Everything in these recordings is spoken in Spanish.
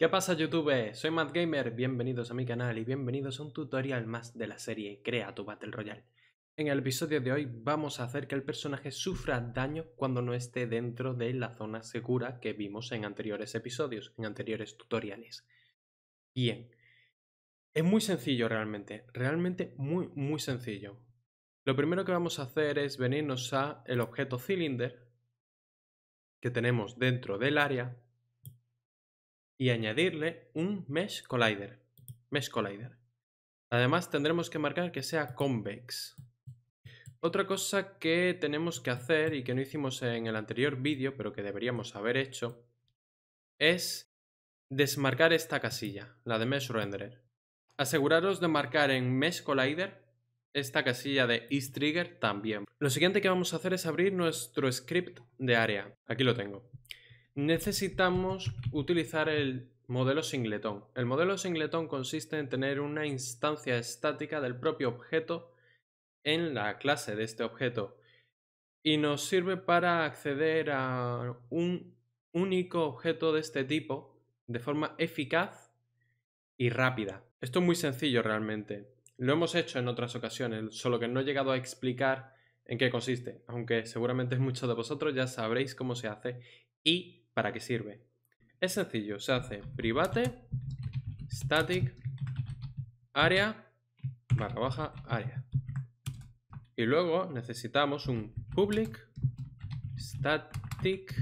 ¿Qué pasa YouTube? Soy Matt Gamer, bienvenidos a mi canal y bienvenidos a un tutorial más de la serie Crea tu Battle Royale. En el episodio de hoy vamos a hacer que el personaje sufra daño cuando no esté dentro de la zona segura que vimos en anteriores episodios, en anteriores tutoriales. Bien. Es muy sencillo realmente, realmente muy muy sencillo. Lo primero que vamos a hacer es venirnos a el objeto cylinder que tenemos dentro del área y añadirle un Mesh Collider. Mesh Collider. Además tendremos que marcar que sea convex. Otra cosa que tenemos que hacer y que no hicimos en el anterior vídeo, pero que deberíamos haber hecho, es desmarcar esta casilla, la de Mesh Renderer. Aseguraros de marcar en Mesh Collider esta casilla de is trigger también. Lo siguiente que vamos a hacer es abrir nuestro script de área. Aquí lo tengo necesitamos utilizar el modelo singleton. El modelo singleton consiste en tener una instancia estática del propio objeto en la clase de este objeto y nos sirve para acceder a un único objeto de este tipo de forma eficaz y rápida. Esto es muy sencillo realmente. Lo hemos hecho en otras ocasiones, solo que no he llegado a explicar en qué consiste, aunque seguramente muchos de vosotros ya sabréis cómo se hace y ¿Para qué sirve? Es sencillo, se hace private static área barra baja área. Y luego necesitamos un public static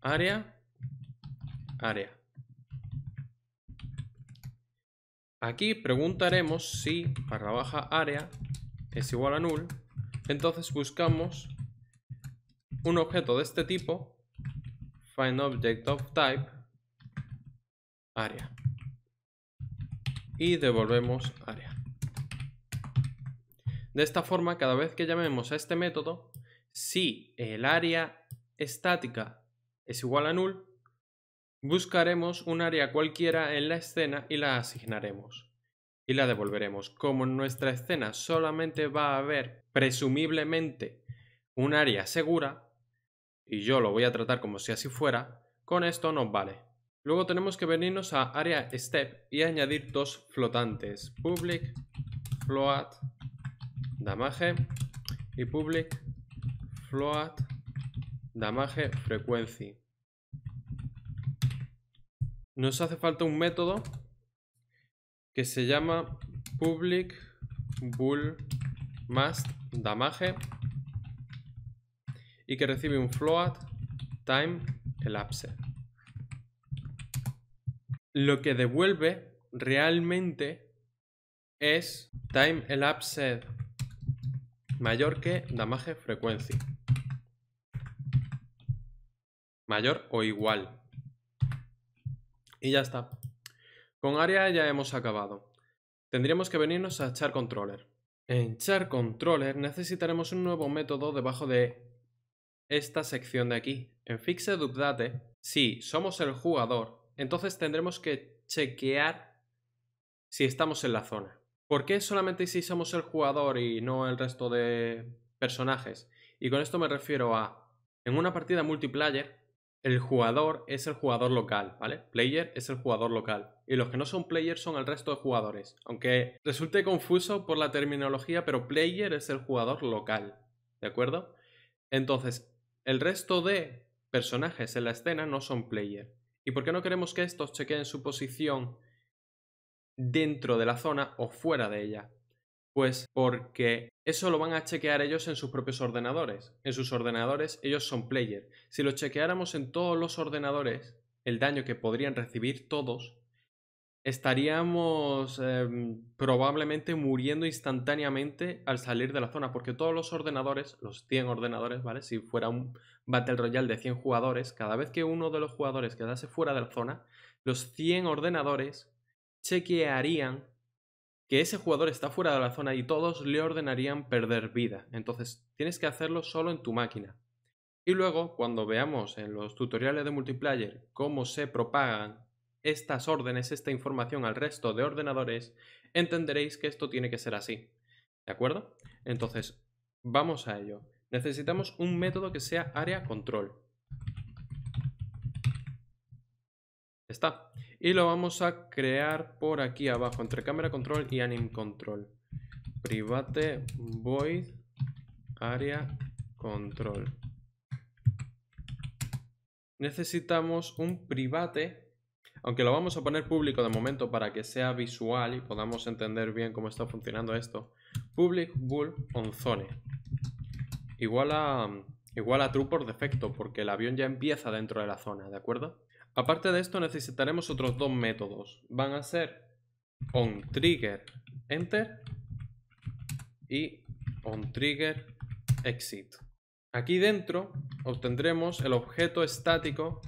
área área. Aquí preguntaremos si barra baja área es igual a null. Entonces buscamos un objeto de este tipo find object of type área y devolvemos área. De esta forma, cada vez que llamemos a este método, si el área estática es igual a null, buscaremos un área cualquiera en la escena y la asignaremos. Y la devolveremos. Como en nuestra escena solamente va a haber presumiblemente un área segura, y yo lo voy a tratar como si así fuera, con esto nos vale. Luego tenemos que venirnos a área step y añadir dos flotantes, public float damage y public float damage frequency. Nos hace falta un método que se llama public bool must damage y que recibe un float time elapsed. Lo que devuelve realmente es time elapsed mayor que damage frequency. Mayor o igual. Y ya está. Con área ya hemos acabado. Tendríamos que venirnos a char controller. En char controller necesitaremos un nuevo método debajo de esta sección de aquí. En Fixed Update, si somos el jugador, entonces tendremos que chequear si estamos en la zona. ¿Por qué solamente si somos el jugador y no el resto de personajes? Y con esto me refiero a, en una partida multiplayer, el jugador es el jugador local, ¿vale? Player es el jugador local. Y los que no son player son el resto de jugadores. Aunque resulte confuso por la terminología, pero player es el jugador local, ¿de acuerdo? Entonces, el resto de personajes en la escena no son player. ¿Y por qué no queremos que estos chequeen su posición dentro de la zona o fuera de ella? Pues porque eso lo van a chequear ellos en sus propios ordenadores. En sus ordenadores ellos son player. Si lo chequeáramos en todos los ordenadores, el daño que podrían recibir todos estaríamos em, probablemente muriendo instantáneamente al salir de la zona, porque todos los ordenadores, los 100 ordenadores, ¿vale? Si fuera un Battle Royale de 100 jugadores, cada vez que uno de los jugadores quedase fuera de la zona, los 100 ordenadores chequearían que ese jugador está fuera de la zona y todos le ordenarían perder vida. Entonces, tienes que hacerlo solo en tu máquina. Y luego, cuando veamos en los tutoriales de multiplayer cómo se propagan estas órdenes, esta información al resto de ordenadores, entenderéis que esto tiene que ser así. ¿De acuerdo? Entonces, vamos a ello. Necesitamos un método que sea área control. Está. Y lo vamos a crear por aquí abajo, entre cámara control y anim control. Private void área control. Necesitamos un private aunque lo vamos a poner público de momento para que sea visual y podamos entender bien cómo está funcionando esto. Public bool onzone. Igual a, igual a true por defecto, porque el avión ya empieza dentro de la zona, ¿de acuerdo? Aparte de esto necesitaremos otros dos métodos. Van a ser onTriggerEnter y onTriggerExit. Aquí dentro obtendremos el objeto estático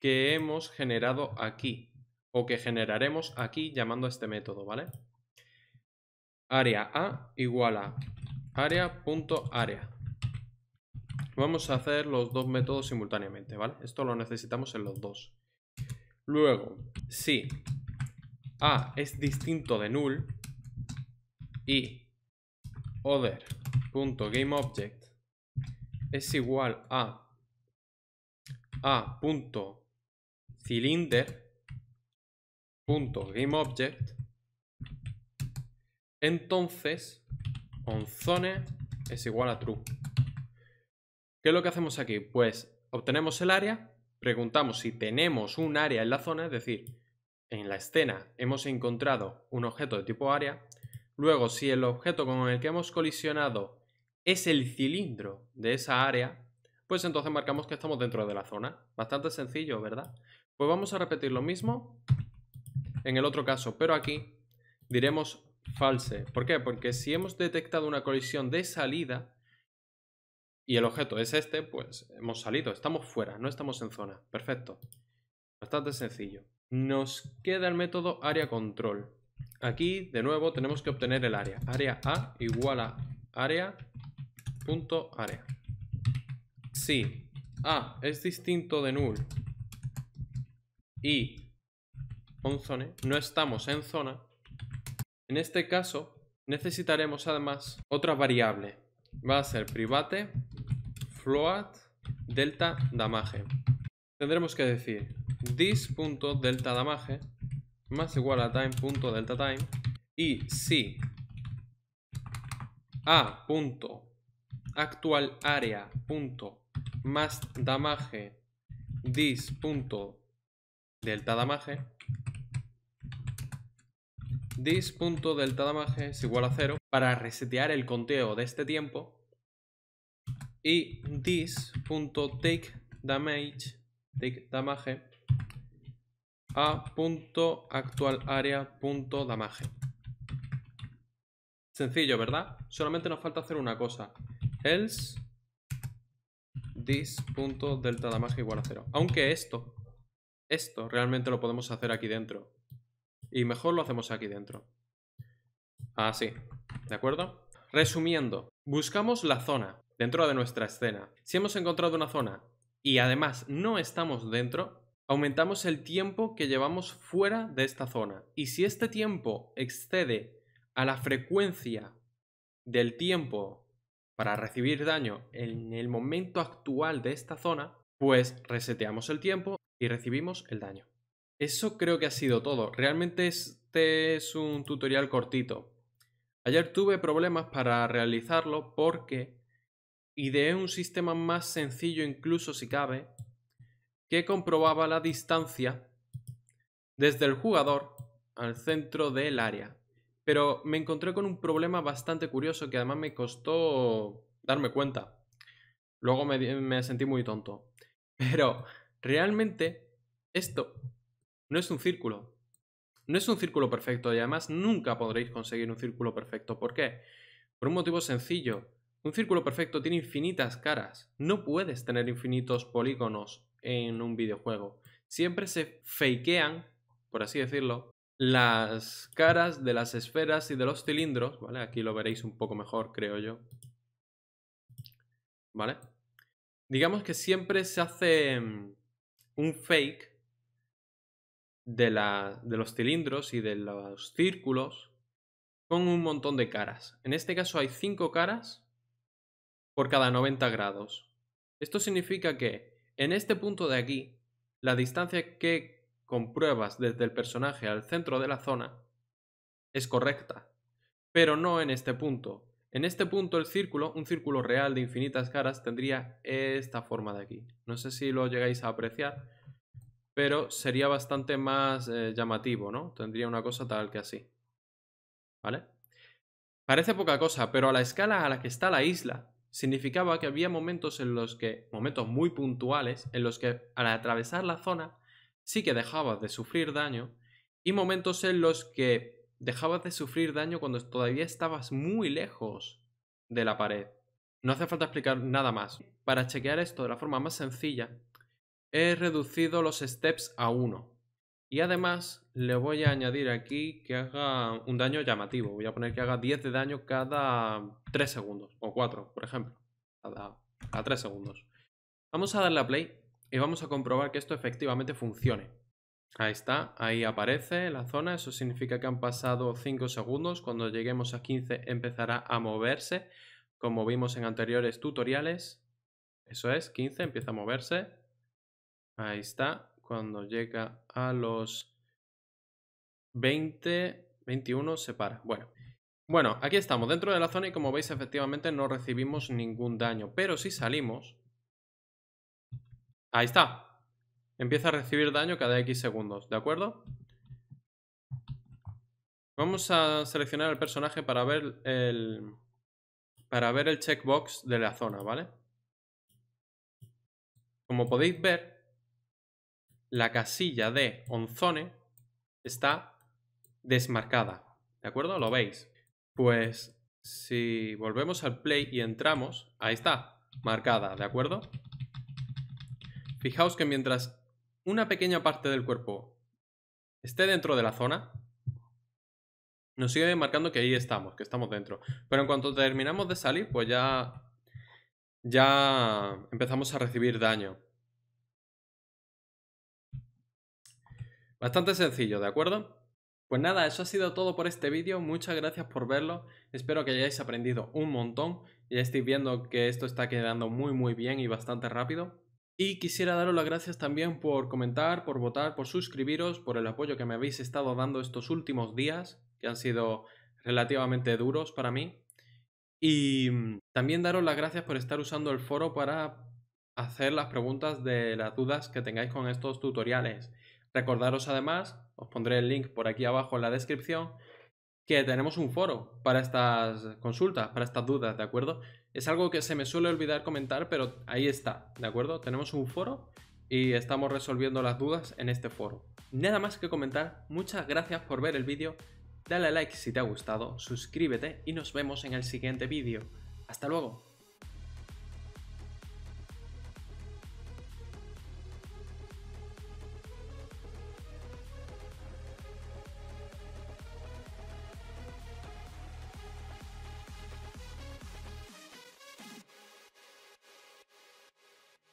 que hemos generado aquí o que generaremos aquí llamando a este método, ¿vale? Área A igual a área.area Vamos a hacer los dos métodos simultáneamente, ¿vale? Esto lo necesitamos en los dos. Luego, si A es distinto de null y other.gameObject es igual a a cilinder.gameObject, entonces onZone es igual a true ¿qué es lo que hacemos aquí? pues obtenemos el área preguntamos si tenemos un área en la zona es decir en la escena hemos encontrado un objeto de tipo área luego si el objeto con el que hemos colisionado es el cilindro de esa área pues entonces marcamos que estamos dentro de la zona. Bastante sencillo, ¿verdad? Pues vamos a repetir lo mismo en el otro caso, pero aquí diremos false. ¿Por qué? Porque si hemos detectado una colisión de salida y el objeto es este, pues hemos salido, estamos fuera, no estamos en zona. Perfecto. Bastante sencillo. Nos queda el método área control. Aquí, de nuevo, tenemos que obtener el área. Área A igual a área punto área. Si A ah, es distinto de null y onzone, no estamos en zona, en este caso necesitaremos además otra variable. Va a ser private float delta damage. Tendremos que decir this.delta damage más igual a time.delta time y si más damage this.delta delta damage dis.delta damage es igual a 0 para resetear el conteo de este tiempo y this.TakeDamage. damage take a punto actual damage sencillo verdad solamente nos falta hacer una cosa else delta damage igual a 0 aunque esto esto realmente lo podemos hacer aquí dentro. Y mejor lo hacemos aquí dentro. Así, ¿de acuerdo? Resumiendo, buscamos la zona dentro de nuestra escena. Si hemos encontrado una zona y además no estamos dentro, aumentamos el tiempo que llevamos fuera de esta zona. Y si este tiempo excede a la frecuencia del tiempo para recibir daño en el momento actual de esta zona, pues reseteamos el tiempo y recibimos el daño. Eso creo que ha sido todo. Realmente este es un tutorial cortito. Ayer tuve problemas para realizarlo porque ideé un sistema más sencillo incluso si cabe que comprobaba la distancia desde el jugador al centro del área. Pero me encontré con un problema bastante curioso que además me costó darme cuenta. Luego me, me sentí muy tonto. Pero Realmente, esto no es un círculo. No es un círculo perfecto y además nunca podréis conseguir un círculo perfecto. ¿Por qué? Por un motivo sencillo. Un círculo perfecto tiene infinitas caras. No puedes tener infinitos polígonos en un videojuego. Siempre se fakean, por así decirlo, las caras de las esferas y de los cilindros, ¿vale? Aquí lo veréis un poco mejor, creo yo. ¿Vale? Digamos que siempre se hace mm, un fake de, la, de los cilindros y de los círculos con un montón de caras. En este caso hay 5 caras por cada 90 grados. Esto significa que en este punto de aquí, la distancia que compruebas desde el personaje al centro de la zona es correcta, pero no en este punto, en este punto el círculo, un círculo real de infinitas caras, tendría esta forma de aquí. No sé si lo llegáis a apreciar, pero sería bastante más eh, llamativo, ¿no? Tendría una cosa tal que así. ¿Vale? Parece poca cosa, pero a la escala a la que está la isla, significaba que había momentos en los que, momentos muy puntuales, en los que al atravesar la zona sí que dejaba de sufrir daño y momentos en los que dejabas de sufrir daño cuando todavía estabas muy lejos de la pared. No hace falta explicar nada más. Para chequear esto de la forma más sencilla, he reducido los steps a 1. Y además le voy a añadir aquí que haga un daño llamativo. Voy a poner que haga 10 de daño cada 3 segundos, o 4, por ejemplo. Cada, cada 3 segundos. Vamos a darle a play y vamos a comprobar que esto efectivamente funcione. Ahí está, ahí aparece la zona, eso significa que han pasado 5 segundos, cuando lleguemos a 15 empezará a moverse, como vimos en anteriores tutoriales, eso es, 15 empieza a moverse, ahí está, cuando llega a los 20, 21 se para, bueno. Bueno, aquí estamos dentro de la zona y como veis efectivamente no recibimos ningún daño, pero si salimos... Ahí está, empieza a recibir daño cada X segundos, ¿de acuerdo? Vamos a seleccionar el personaje para ver el, para ver el checkbox de la zona, ¿vale? Como podéis ver, la casilla de onzone está desmarcada, ¿de acuerdo? ¿Lo veis? Pues si volvemos al play y entramos, ahí está, marcada, ¿de acuerdo? Fijaos que mientras una pequeña parte del cuerpo esté dentro de la zona, nos sigue marcando que ahí estamos, que estamos dentro. Pero en cuanto terminamos de salir, pues ya, ya empezamos a recibir daño. Bastante sencillo, ¿de acuerdo? Pues nada, eso ha sido todo por este vídeo, muchas gracias por verlo, espero que hayáis aprendido un montón, ya estáis viendo que esto está quedando muy muy bien y bastante rápido. Y quisiera daros las gracias también por comentar, por votar, por suscribiros, por el apoyo que me habéis estado dando estos últimos días, que han sido relativamente duros para mí. Y mm, también daros las gracias por estar usando el foro para hacer las preguntas de las dudas que tengáis con estos tutoriales. Recordaros además, os pondré el link por aquí abajo en la descripción, que tenemos un foro para estas consultas, para estas dudas, ¿de acuerdo? Es algo que se me suele olvidar comentar, pero ahí está, ¿de acuerdo? Tenemos un foro y estamos resolviendo las dudas en este foro. Nada más que comentar, muchas gracias por ver el vídeo, dale like si te ha gustado, suscríbete y nos vemos en el siguiente vídeo. ¡Hasta luego!